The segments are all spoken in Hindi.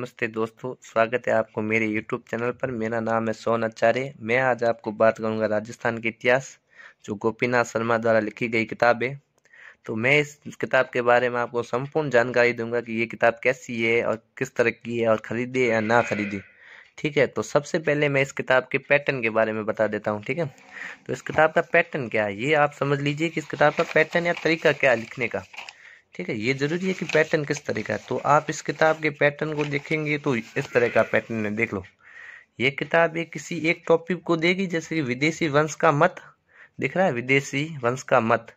नमस्ते दोस्तों स्वागत है आपको मेरे YouTube चैनल पर मेरा नाम है सोन आचार्य मैं आज आपको बात करूंगा राजस्थान के इतिहास जो गोपीनाथ शर्मा द्वारा लिखी गई किताब है तो मैं इस किताब के बारे में आपको संपूर्ण जानकारी दूंगा कि ये किताब कैसी है और किस तरह की है और ख़रीदे या ना खरीदे ठीक है तो सबसे पहले मैं इस किताब के पैटर्न के बारे में बता देता हूँ ठीक है तो इस किताब का पैटर्न क्या है ये आप समझ लीजिए कि इस किताब का पैटर्न या तरीका क्या है लिखने का ठीक है ये ज़रूरी है कि पैटर्न किस तरह का तो आप इस किताब के पैटर्न को देखेंगे तो इस तरह का पैटर्न है देख लो ये किताब एक किसी एक टॉपिक को देगी जैसे कि विदेशी वंश का मत दिख रहा है विदेशी वंश का मत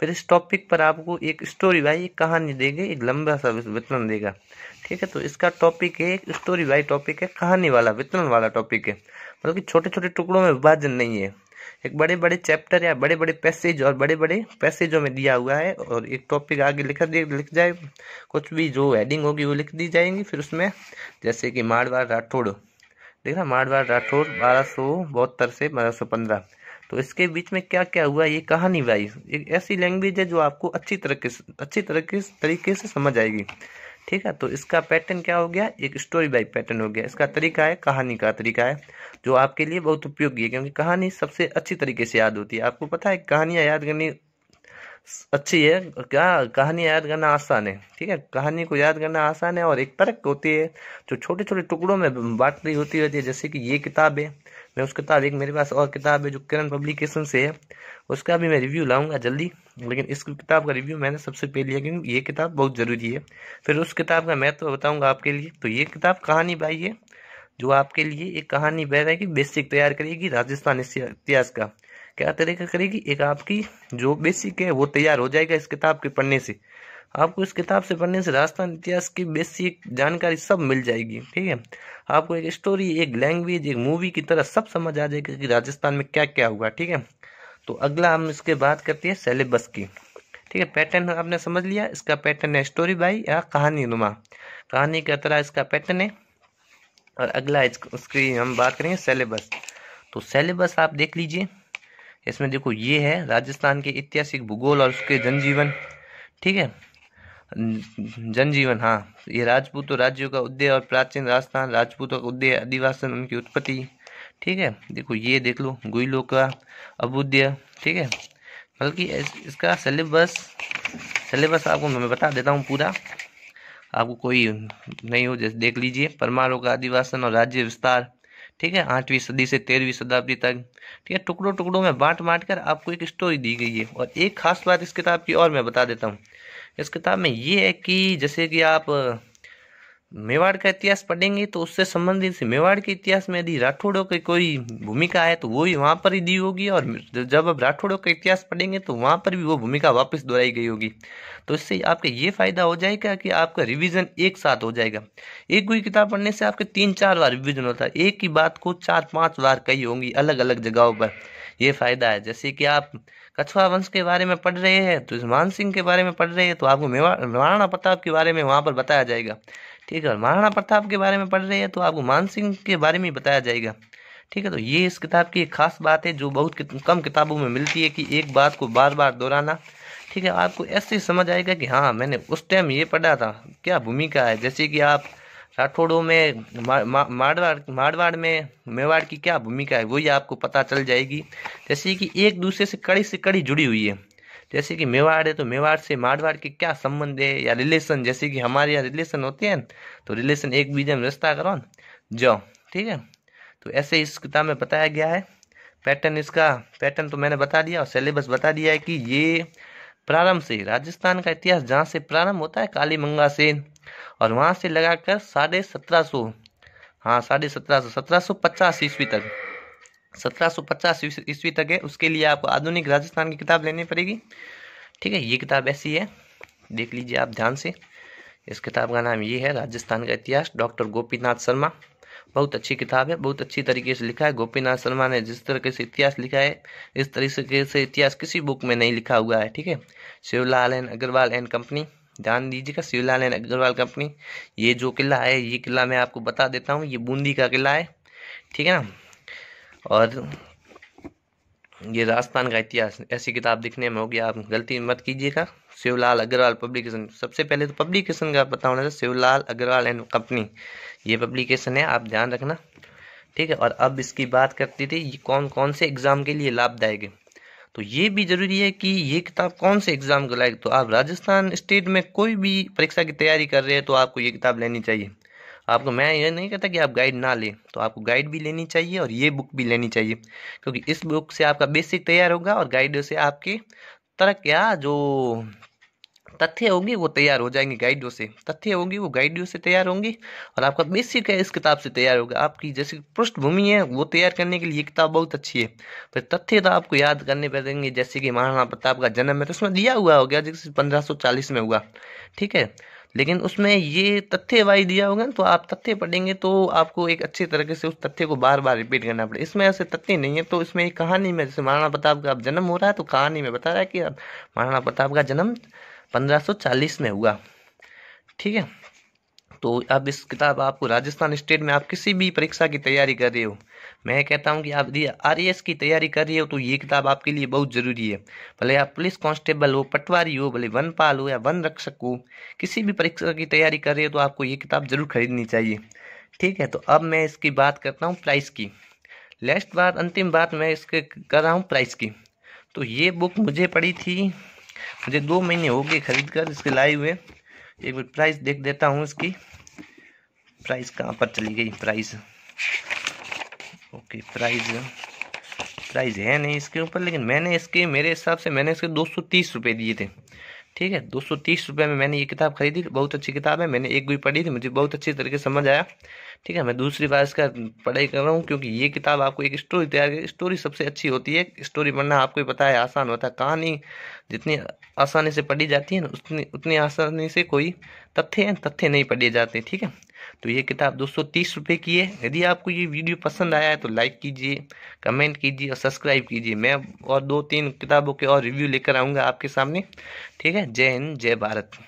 फिर इस टॉपिक पर आपको एक स्टोरी वाई एक कहानी देगी एक लंबा सा वितरण देगा ठीक है तो इसका टॉपिक है एक स्टोरी वाई टॉपिक है कहानी वाला वितरण वाला टॉपिक है मतलब कि छोटे छोटे टुकड़ों में विभाजन नहीं है एक बड़े बड़े चैप्टर या बड़े बड़े पैसेज और बड़े बड़े पैसेजों में दिया हुआ है और एक टॉपिक आगे लिखा लिख जाए कुछ भी जो हेडिंग होगी वो लिख दी जाएंगी फिर उसमें जैसे कि मारवाड़ राठौड़ देखना मारवाड़ राठौड़ बारह सौ बहत्तर से बारह सौ पंद्रह तो इसके बीच में क्या क्या हुआ ये कहानी वाइज एक ऐसी लैंग्वेज है जो आपको अच्छी तरह अच्छी तरह तरीके से समझ आएगी ठीक है तो इसका पैटर्न क्या हो गया एक स्टोरी बाई पैटर्न हो गया इसका तरीका है कहानी का तरीका है जो आपके लिए बहुत उपयोगी है क्योंकि कहानी सबसे अच्छी तरीके से याद होती है आपको पता है कहानियाँ याद करनी अच्छी है क्या कहानी याद करना आसान है ठीक है कहानी को याद करना आसान है और एक परख होती है जो छोटे छोटे टुकड़ों में बांट रही होती रहती है जैसे कि ये किताब है मैं उस किताब एक मेरे पास और किताब है जो किरण पब्लिकेशन से है उसका भी मैं रिव्यू लाऊंगा जल्दी लेकिन इस किताब का रिव्यू मैंने सबसे पहले लिया क्योंकि ये किताब बहुत ज़रूरी है फिर उस किताब का महत्व तो बताऊँगा आपके लिए तो ये किताब कहानी बाई है जो आपके लिए एक कहानी बह रहेगी बेसिक तैयार करेगी राजस्थान इतिहास का क्या तरीका करेगी एक आपकी जो बेसिक है वो तैयार हो जाएगा इस किताब के पढ़ने से आपको इस किताब से पढ़ने से राजस्थान इतिहास की बेसिक जानकारी सब मिल जाएगी ठीक है आपको एक स्टोरी एक लैंग्वेज एक मूवी की तरह सब समझ आ जाएगा कि राजस्थान में क्या क्या हुआ ठीक है तो अगला हम इसके बात करते हैं सेलेबस की ठीक है पैटर्न आपने समझ लिया इसका पैटर्न है स्टोरी बाई या कहानी नुमा कहानी का तरह इसका पैटर्न है और अगला इसकी हम बात करेंगे सेलेबस तो सेलेबस आप देख लीजिए इसमें देखो ये है राजस्थान के ऐतिहासिक भूगोल और उसके जनजीवन ठीक है जनजीवन हाँ ये राजपूत राज्यों का उदय और प्राचीन राजस्थान राजपूतों का उदय आदिवासन उनकी उत्पत्ति ठीक है देखो ये देख लो गुइलों का अबुद्य ठीक है बल्कि इस, इसका सिलेबस सिलेबस आपको मैं बता देता हूँ पूरा आपको कोई नहीं हो जैसे देख लीजिए परमाणु का आदिवासन और राज्य विस्तार ठीक है आठवीं सदी से तेरहवीं शताब्दी तक ठीक है टुकड़ों टुकड़ों में बांट बांट कर आपको एक स्टोरी दी गई है और एक खास बात इस किताब की और मैं बता देता हूँ इस किताब में ये है कि जैसे कि आप मेवाड़ का इतिहास पढ़ेंगे तो उससे संबंधित से मेवाड़ के इतिहास में यदि राठौड़ों की कोई भूमिका है तो वो भी वहाँ पर ही दी होगी और जब आप राठौड़ों का इतिहास पढ़ेंगे तो वहाँ पर भी वो भूमिका वापस दोहराई गई होगी तो इससे आपका ये फायदा हो जाएगा कि आपका रिविजन एक साथ हो जाएगा एक कोई किताब पढ़ने से आपके तीन चार बार रिविजन होता है एक ही बात को चार पाँच बार कही होंगी अलग अलग जगहों पर ये फायदा है जैसे कि आप कछुआ वंश के बारे में पढ़ रहे हैं तो मान सिंह के बारे में पढ़ रहे हैं तो आपको महाराणा प्रताप के बारे में वहाँ पर बताया जाएगा ठीक है और महाराणा प्रताप के बारे में पढ़ रहे हैं तो आपको मानसिंह के बारे में बताया जाएगा ठीक है तो ये इस किताब की एक खास बात है जो बहुत कम किताबों में मिलती है कि एक बात को बार बार दोहराना ठीक है आपको ऐसे ही समझ आएगा कि हाँ मैंने उस टाइम ये पढ़ा था क्या भूमिका है जैसे कि आप राठौड़ों में मा, मा, मारवाड़ में मेवाड़ की क्या भूमिका है वही आपको पता चल जाएगी जैसे कि एक दूसरे से कड़ी से कड़ी जुड़ी हुई है जैसे कि मेवाड़ है तो मेवाड़ से मारवाड़ के क्या संबंध है या रिलेशन जैसे कि हमारे यहाँ रिलेशन होते हैं तो रिलेशन एक बीजे में रिश्ता करो जो ठीक है तो ऐसे इस किताब में बताया गया है पैटर्न इसका पैटर्न तो मैंने बता दिया और सिलेबस बता दिया है कि ये प्रारंभ से राजस्थान का इतिहास जहाँ से प्रारंभ होता है काली मंगा से और वहाँ से लगाकर साढ़े सत्रह सौ हाँ साढ़े सत्रह सौ सत्रह सौ पचास ईस्वी तक सत्रह सौ पचास ईस्वी तक है उसके लिए आपको आधुनिक राजस्थान की किताब लेनी पड़ेगी ठीक है ये किताब ऐसी है देख लीजिए आप ध्यान से इस किताब का नाम ये है राजस्थान का इतिहास डॉक्टर गोपीनाथ शर्मा बहुत अच्छी किताब है बहुत अच्छी तरीके से लिखा है गोपीनाथ शर्मा ने जिस तरीके से इतिहास लिखा है इस तरीके से इतिहास किसी बुक में नहीं लिखा हुआ है ठीक है Shivlal and Agrawal and company ध्यान दीजिएगा शिवलाल एंड अग्रवाल कंपनी ये जो किला है ये किला मैं आपको बता देता हूँ ये बूंदी का किला है ठीक है ना और ये राजस्थान का इतिहास ऐसी किताब दिखने में होगी आप गलती मत कीजिएगा शिवलाल अग्रवाल पब्लिकेशन सबसे पहले तो पब्लिकेशन का पता होना चाहिए शिवलाल अग्रवाल एंड कंपनी ये पब्लिकेशन है आप ध्यान रखना ठीक है और अब इसकी बात करती थी ये कौन कौन से एग्ज़ाम के लिए लाभदायक है तो ये भी ज़रूरी है कि ये किताब कौन से एग्ज़ाम को लाएगी तो आप राजस्थान स्टेट में कोई भी परीक्षा की तैयारी कर रहे हैं तो आपको ये किताब लेनी चाहिए आपको तो, मैं ये नहीं कहता कि आप गाइड ना लें तो आपको गाइड भी लेनी चाहिए और ये बुक भी लेनी चाहिए क्योंकि इस बुक से आपका बेसिक तैयार होगा और गाइड से आपकी तरह क्या जो तथ्य होंगे वो तैयार हो जाएंगे गाइडों से तथ्य होंगे वो गाइडों से तैयार होंगे और आपका बेसिक है इस किताब से तैयार होगा आपकी जैसे पृष्ठभूमि है वो तैयार करने के लिए ये किताब बहुत अच्छी है पर तथ्य तो आपको याद करने पड़ेंगे जैसे कि महाराणा प्रताप का जन्म है तो उसमें दिया हुआ हो गया जैसे पंद्रह में हुआ ठीक है लेकिन उसमें ये तथ्य वाई दिया होगा तो आप तथ्य पढ़ेंगे तो आपको एक अच्छे तरीके से उस तथ्य को बार बार रिपीट करना पड़े इसमें ऐसे तथ्य नहीं है तो इसमें एक कहानी में जैसे महाराणा प्रताप का जन्म हो रहा है तो कहानी में बता रहा है कि महाराणा प्रताप का जन्म 1540 में हुआ ठीक है तो अब इस किताब आपको राजस्थान स्टेट में आप किसी भी परीक्षा की तैयारी कर रहे हो मैं कहता हूँ कि आप आर की तैयारी कर रही हो तो ये किताब आपके लिए बहुत ज़रूरी है भले आप पुलिस कांस्टेबल हो पटवारी हो भले वन पाल हो या वन रक्षक हो किसी भी परीक्षा की तैयारी कर रहे हो तो आपको ये किताब ज़रूर खरीदनी चाहिए ठीक है तो अब मैं इसकी बात करता हूँ प्राइस की लास्ट बात अंतिम बात मैं इसके कर रहा हूँ प्राइस की तो ये बुक मुझे पड़ी थी मुझे दो महीने हो गए खरीद कर इसके लाए हुए एक बार प्राइस देख देता हूँ इसकी प्राइस कहाँ पर चली गई प्राइस ओके प्राइस प्राइस है नहीं इसके ऊपर लेकिन मैंने इसके मेरे हिसाब से मैंने इसके दो सौ तीस रुपये दिए थे ठीक है दो सौ तीस रुपये में मैंने ये किताब खरीदी बहुत अच्छी किताब है मैंने एक भी पढ़ी थी मुझे बहुत अच्छी तरीके से समझ आया ठीक है मैं दूसरी बार इसका पढ़ाई कर रहा हूँ क्योंकि ये किताब आपको एक स्टोरी तैयार कर स्टोरी सबसे अच्छी होती है स्टोरी पढ़ना आपको ही पता है आसान होता है कहानी जितनी आसानी से पढ़ी जाती है ना उतनी उतनी आसानी से कोई तथ्य तथ्य नहीं पढ़े जाते ठीक है तो ये किताब दो सौ की है यदि आपको ये वीडियो पसंद आया है तो लाइक कीजिए कमेंट कीजिए और सब्सक्राइब कीजिए मैं और दो तीन किताबों के और रिव्यू लेकर आऊँगा आपके सामने ठीक है जय हिंद जय भारत